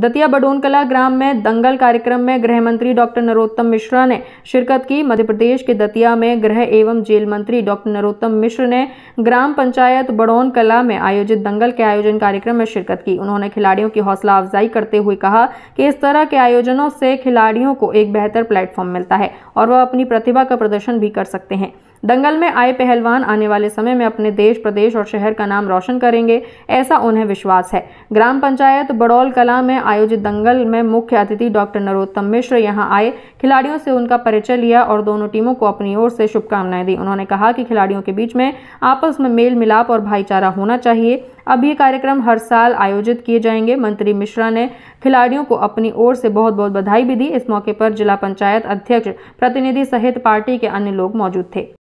दतिया बडोनकला ग्राम में दंगल कार्यक्रम में गृह मंत्री डॉक्टर नरोत्तम मिश्रा ने शिरकत की मध्य प्रदेश के दतिया में गृह एवं जेल मंत्री डॉक्टर नरोत्तम मिश्र ने ग्राम पंचायत बडोन कला में आयोजित दंगल के आयोजन कार्यक्रम में शिरकत की उन्होंने खिलाड़ियों की हौसला अफजाई करते हुए कहा कि इस तरह के आयोजनों से खिलाड़ियों को एक बेहतर प्लेटफॉर्म मिलता है और वह अपनी प्रतिभा का प्रदर्शन भी कर सकते हैं दंगल में आए पहलवान आने वाले समय में अपने देश प्रदेश और शहर का नाम रोशन करेंगे ऐसा उन्हें विश्वास है ग्राम पंचायत बड़ौल कला में आयोजित दंगल में मुख्य अतिथि डॉक्टर नरोत्तम मिश्र यहाँ आए खिलाड़ियों से उनका परिचय लिया और दोनों टीमों को अपनी ओर से शुभकामनाएं दी उन्होंने कहा कि खिलाड़ियों के बीच में आपस में मेल मिलाप और भाईचारा होना चाहिए अब ये कार्यक्रम हर साल आयोजित किए जाएंगे मंत्री मिश्रा ने खिलाड़ियों को अपनी ओर से बहुत बहुत बधाई भी दी इस मौके पर जिला पंचायत अध्यक्ष प्रतिनिधि सहित पार्टी के अन्य लोग मौजूद थे